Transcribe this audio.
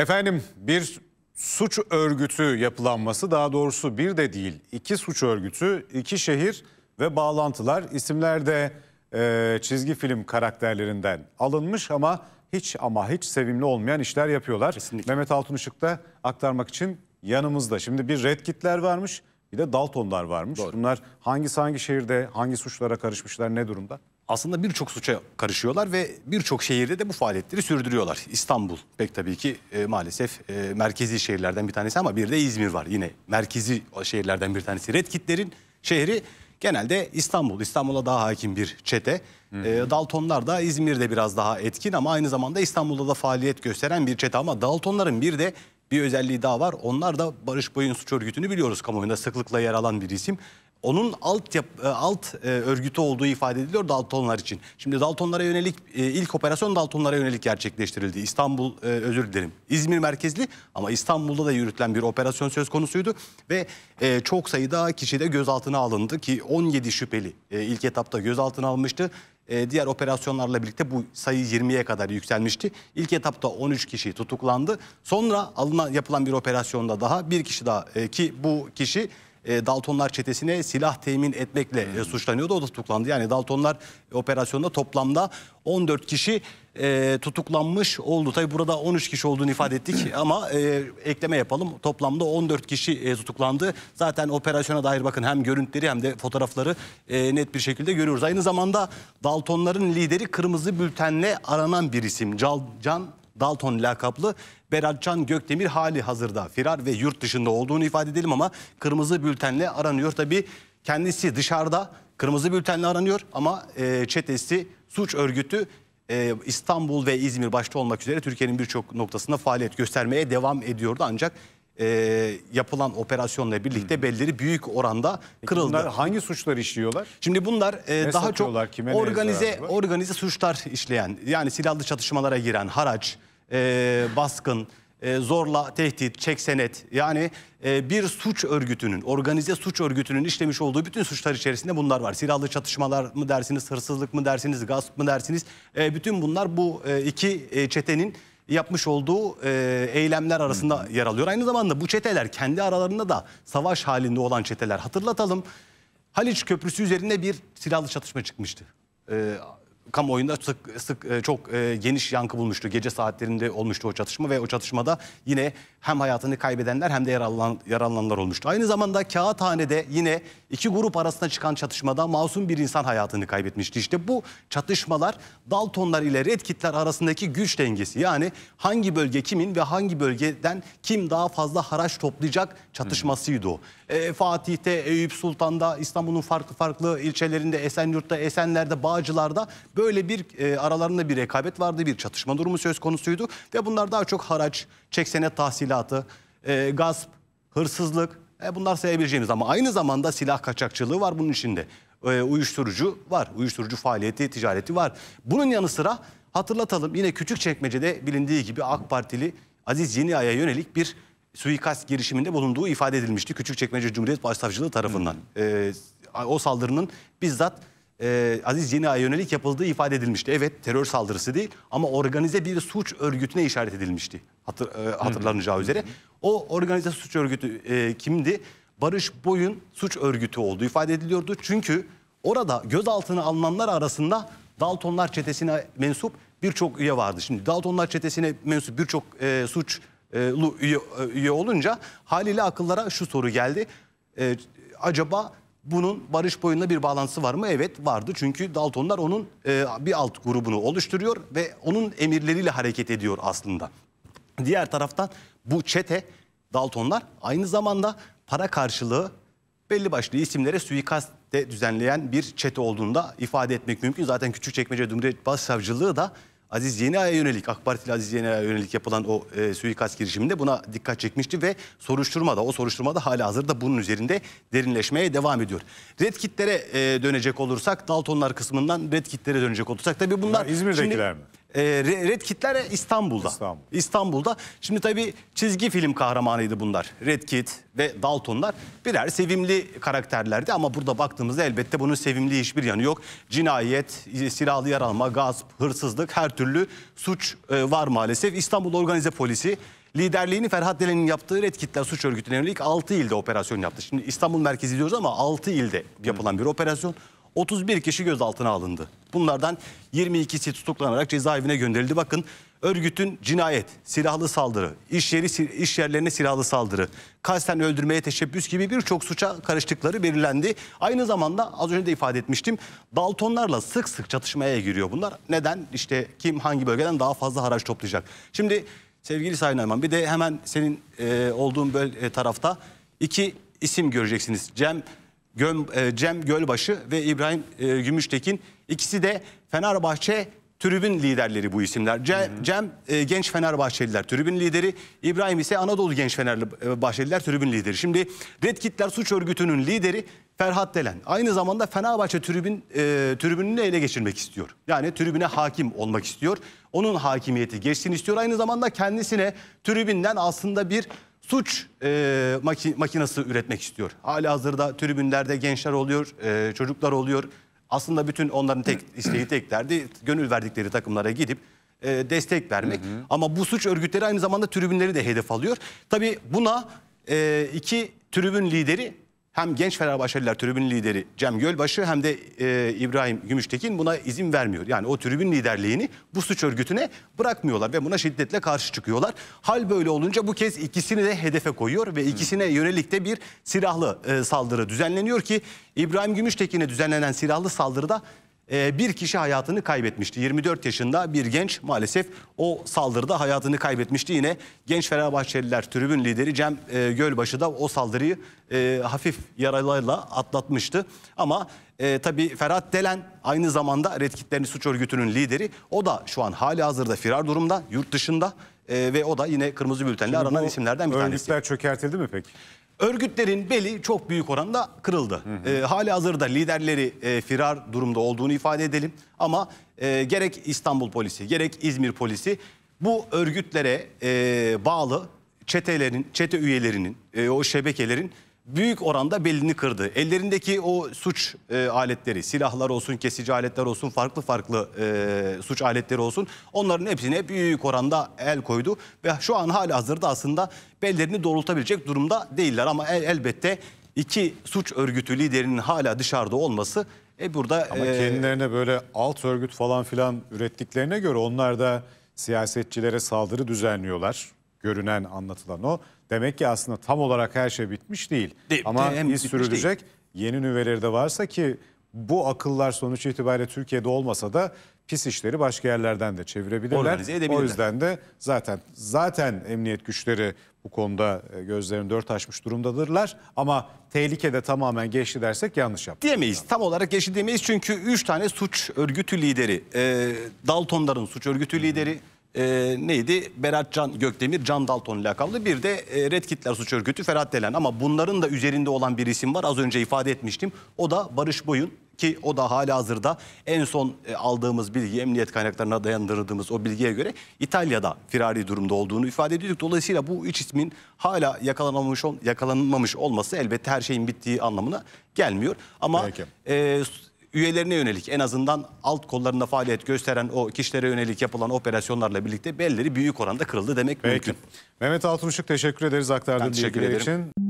Efendim bir suç örgütü yapılanması daha doğrusu bir de değil iki suç örgütü, iki şehir ve bağlantılar isimlerde e, çizgi film karakterlerinden alınmış ama hiç ama hiç sevimli olmayan işler yapıyorlar. Kesinlikle. Mehmet Altunışık da aktarmak için yanımızda. Şimdi bir Red Kit'ler varmış bir de Dalton'lar varmış. Doğru. Bunlar hangi hangi şehirde hangi suçlara karışmışlar ne durumda? aslında birçok suça karışıyorlar ve birçok şehirde de bu faaliyetleri sürdürüyorlar. İstanbul pek tabii ki e, maalesef e, merkezi şehirlerden bir tanesi ama bir de İzmir var. Yine merkezi şehirlerden bir tanesi. Red Kitlerin şehri genelde İstanbul. İstanbul'a daha hakim bir çete. E, Daltonlar da İzmir'de biraz daha etkin ama aynı zamanda İstanbul'da da faaliyet gösteren bir çete. Ama Daltonların bir de bir özelliği daha var. Onlar da Barış Boyun Suç Örgütü'nü biliyoruz kamuoyunda sıklıkla yer alan bir isim onun alt yap, e, alt e, örgütü olduğu ifade ediliyor Daltonlar için. Şimdi Daltonlara yönelik e, ilk operasyon Daltonlara yönelik gerçekleştirildi. İstanbul e, özür dilerim. İzmir merkezli ama İstanbul'da da yürütülen bir operasyon söz konusuydu ve e, çok sayıda kişi de gözaltına alındı ki 17 şüpheli e, ilk etapta gözaltına almıştı. E, diğer operasyonlarla birlikte bu sayı 20'ye kadar yükselmişti. İlk etapta 13 kişi tutuklandı. Sonra alınan yapılan bir operasyonda daha bir kişi daha e, ki bu kişi e, Daltonlar çetesine silah temin etmekle e, suçlanıyordu. O da tutuklandı. Yani Daltonlar operasyonunda toplamda 14 kişi e, tutuklanmış oldu. Tabi burada 13 kişi olduğunu ifade ettik ama e, ekleme yapalım. Toplamda 14 kişi e, tutuklandı. Zaten operasyona dair bakın hem görüntüleri hem de fotoğrafları e, net bir şekilde görüyoruz. Aynı zamanda Daltonların lideri kırmızı bültenle aranan bir isim. Cal, Can Dalton lakaplı Beratcan Gökdemir hali hazırda firar ve yurt dışında olduğunu ifade edelim ama kırmızı bültenle aranıyor. Tabi kendisi dışarıda kırmızı bültenle aranıyor ama e, çetesi suç örgütü e, İstanbul ve İzmir başta olmak üzere Türkiye'nin birçok noktasında faaliyet göstermeye devam ediyordu ancak e, yapılan operasyonla birlikte hmm. belleri büyük oranda kırıldı. Peki bunlar hangi suçlar işliyorlar? Şimdi bunlar e, daha çok kime organize organize suçlar işleyen yani silahlı çatışmalara giren haraç, e, baskın, e, zorla tehdit, çek senet yani e, bir suç örgütünün, organize suç örgütünün işlemiş olduğu bütün suçlar içerisinde bunlar var. Silahlı çatışmalar mı dersiniz, hırsızlık mı dersiniz, gasp mı dersiniz? E, bütün bunlar bu e, iki e, çetenin yapmış olduğu e, eylemler arasında yer alıyor. Aynı zamanda bu çeteler kendi aralarında da savaş halinde olan çeteler. Hatırlatalım Haliç Köprüsü üzerinde bir silahlı çatışma çıkmıştı. E, kamuoyunda sık sık e, çok e, geniş yankı bulmuştu. Gece saatlerinde olmuştu o çatışma ve o çatışmada yine hem hayatını kaybedenler hem de yaralan, yaralananlar olmuştu. Aynı zamanda Kağıthane'de yine iki grup arasında çıkan çatışmada masum bir insan hayatını kaybetmişti. İşte bu çatışmalar Daltonlar ile Red Kitler arasındaki güç dengesi. Yani hangi bölge kimin ve hangi bölgeden kim daha fazla haraç toplayacak çatışmasıydı o. E, Fatih'te, Eyüp Sultan'da, İstanbul'un farklı farklı ilçelerinde, Esenyurt'ta, Esenler'de, Bağcılar'da Böyle bir e, aralarında bir rekabet vardı, bir çatışma durumu söz konusuydu. Ve bunlar daha çok haraç, çeksenet tahsilatı, e, gasp, hırsızlık e, bunlar sayabileceğimiz ama aynı zamanda silah kaçakçılığı var bunun içinde. E, uyuşturucu var, uyuşturucu faaliyeti, ticareti var. Bunun yanı sıra hatırlatalım yine küçük çekmecede bilindiği gibi AK Partili Aziz Yeniay'a yönelik bir suikast girişiminde bulunduğu ifade edilmişti. Küçükçekmece Cumhuriyet Başsavcılığı tarafından. Hmm. E, o saldırının bizzat e, Aziz Yeniay'a yönelik yapıldığı ifade edilmişti. Evet terör saldırısı değil ama organize bir suç örgütüne işaret edilmişti hatır, e, hatırlanacağı Hı. üzere. O organize suç örgütü e, kimdi? Barış Boy'un suç örgütü olduğu ifade ediliyordu. Çünkü orada gözaltına alınanlar arasında Daltonlar çetesine mensup birçok üye vardı. Şimdi Daltonlar çetesine mensup birçok e, suçlu üye, e, üye olunca haliyle akıllara şu soru geldi. E, acaba bunun Barış Boyun'la bir bağlantısı var mı? Evet vardı. Çünkü Daltonlar onun e, bir alt grubunu oluşturuyor ve onun emirleriyle hareket ediyor aslında. Diğer taraftan bu çete Daltonlar aynı zamanda para karşılığı belli başlı isimlere suikaste düzenleyen bir çete olduğunu da ifade etmek mümkün. Zaten Küçükçekmece Cumhuriyet Başsavcılığı da Aziz Yeniay'a yönelik AK Partili Aziz Yeniay'a yönelik yapılan o e, suikast girişiminde buna dikkat çekmişti ve soruşturmada o soruşturmada hala hazırda bunun üzerinde derinleşmeye devam ediyor. Red kitlere e, dönecek olursak Daltonlar kısmından red kitlere dönecek olursak tabii bunlar ya İzmir'dekiler şimdi, mi? E, Red Kitler İstanbul'da. İstanbul. İstanbul'da. Şimdi tabii çizgi film kahramanıydı bunlar. Red Kit ve Daltonlar birer sevimli karakterlerdi ama burada baktığımızda elbette bunun sevimli hiçbir yanı yok. Cinayet, silahlı yaralma, gasp, hırsızlık her türlü suç e, var maalesef. İstanbul Organize Polisi Liderliğini Ferhat Delen'in yaptığı Red Kitler suç örgütüne yönelik 6 ilde operasyon yaptı. Şimdi İstanbul merkezi diyoruz ama 6 ilde yapılan bir operasyon. 31 kişi gözaltına alındı. Bunlardan 22'si tutuklanarak cezaevine gönderildi. Bakın örgütün cinayet, silahlı saldırı, iş, yeri, iş yerlerine silahlı saldırı, kasten öldürmeye teşebbüs gibi birçok suça karıştıkları belirlendi. Aynı zamanda az önce de ifade etmiştim Daltonlarla sık sık çatışmaya giriyor bunlar. Neden? İşte kim hangi bölgeden daha fazla haraç toplayacak? Şimdi sevgili Sayın Ayman bir de hemen senin e, olduğun böl e, tarafta iki isim göreceksiniz. Cem Göm, e, Cem Gölbaşı ve İbrahim e, Gümüştekin ikisi de Fenerbahçe tribün liderleri bu isimler. Cem, hı hı. Cem e, genç Fenerbahçeliler tribün lideri, İbrahim ise Anadolu genç Fenerbahçeliler e, tribün lideri. Şimdi Red Kitler suç örgütünün lideri Ferhat Delen aynı zamanda Fenerbahçe tribün e, tribününü ele geçirmek istiyor. Yani tribüne hakim olmak istiyor. Onun hakimiyeti geçsin istiyor. Aynı zamanda kendisine tribünden aslında bir suç e, maki, makinası üretmek istiyor. Hala hazırda tribünlerde gençler oluyor, e, çocuklar oluyor. Aslında bütün onların tek isteği tek derdi gönül verdikleri takımlara gidip e, destek vermek. Hı hı. Ama bu suç örgütleri aynı zamanda tribünleri de hedef alıyor. Tabii buna e, iki tribün lideri hem genç Fenerbahçeliler tribün lideri Cem Gölbaşı hem de e, İbrahim Gümüştekin buna izin vermiyor. Yani o tribün liderliğini bu suç örgütüne bırakmıyorlar ve buna şiddetle karşı çıkıyorlar. Hal böyle olunca bu kez ikisini de hedefe koyuyor ve ikisine yönelik de bir silahlı e, saldırı düzenleniyor ki İbrahim Gümüştekin'e düzenlenen silahlı saldırıda ee, bir kişi hayatını kaybetmişti. 24 yaşında bir genç maalesef o saldırıda hayatını kaybetmişti. Yine genç Fenerbahçeliler tribün lideri Cem e, Gölbaşı da o saldırıyı e, hafif yaralarla atlatmıştı. Ama e, tabii Ferhat Delen aynı zamanda Red Kitlerin suç örgütünün lideri. O da şu an hali hazırda firar durumda yurt dışında. E, ve o da yine Kırmızı Bülten'le aranan isimlerden bir örgütler tanesi. Örgütler çökertildi mi peki? Örgütlerin beli çok büyük oranda kırıldı. Hı hı. E, hali hazırda liderleri e, firar durumda olduğunu ifade edelim. Ama e, gerek İstanbul polisi gerek İzmir polisi bu örgütlere e, bağlı çetelerin, çete üyelerinin, e, o şebekelerin büyük oranda belini kırdı. Ellerindeki o suç e, aletleri, silahlar olsun, kesici aletler olsun, farklı farklı e, suç aletleri olsun onların hepsine büyük oranda el koydu. Ve şu an hala hazırda aslında bellerini doğrultabilecek durumda değiller ama el, elbette iki suç örgütü liderinin hala dışarıda olması e burada... E, ama e, kendilerine böyle alt örgüt falan filan ürettiklerine göre onlar da siyasetçilere saldırı düzenliyorlar. Görünen anlatılan o. Demek ki aslında tam olarak her şey bitmiş değil. De, Ama de, iz sürülecek. Değil. Yeni nüveleri de varsa ki bu akıllar sonuç itibariyle Türkiye'de olmasa da pis işleri başka yerlerden de çevirebilirler. O yüzden de zaten zaten emniyet güçleri bu konuda e, gözlerini dört açmış durumdadırlar. Ama tehlikede tamamen geçti dersek yanlış yaptık. Diyemeyiz. Tam olarak geçti diyemeyiz. Çünkü üç tane suç örgütü lideri, e, Daltonların suç örgütü hmm. lideri, e, neydi? Berat Can Gökdemir, Can Dalton lakabı Bir de e, Red Kitler Suç Örgütü Ferhat Delen. Ama bunların da üzerinde olan bir isim var. Az önce ifade etmiştim. O da Barış Boyun ki o da hala hazırda en son e, aldığımız bilgi emniyet kaynaklarına dayandırdığımız o bilgiye göre İtalya'da firari durumda olduğunu ifade ediyorduk. Dolayısıyla bu üç ismin hala yakalanmamış, yakalanmamış olması elbette her şeyin bittiği anlamına gelmiyor. Ama Peki. e, üyelerine yönelik en azından alt kollarında faaliyet gösteren o kişilere yönelik yapılan operasyonlarla birlikte belleri büyük oranda kırıldı demek Peki. mümkün. Mehmet Altunuşuk teşekkür ederiz aktardığınız bilgiler için.